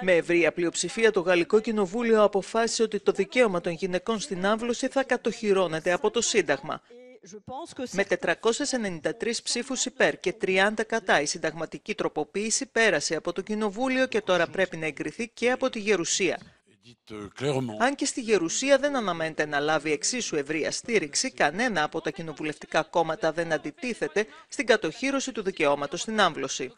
Με ευρία πλειοψηφία, το Γαλλικό Κοινοβούλιο αποφάσισε ότι το δικαίωμα των γυναικών στην άμβλωση θα κατοχυρώνεται από το Σύνταγμα. Με 493 ψήφους υπέρ και 30 κατά, η συνταγματική τροποποίηση πέρασε από το Κοινοβούλιο και τώρα πρέπει να εγκριθεί και από τη Γερουσία. Euh, Αν και στη Γερουσία δεν αναμένεται να λάβει εξίσου ευρεία στήριξη, κανένα από τα κοινοβουλευτικά κόμματα δεν αντιτίθεται στην κατοχύρωση του δικαιώματος στην άμβλωση.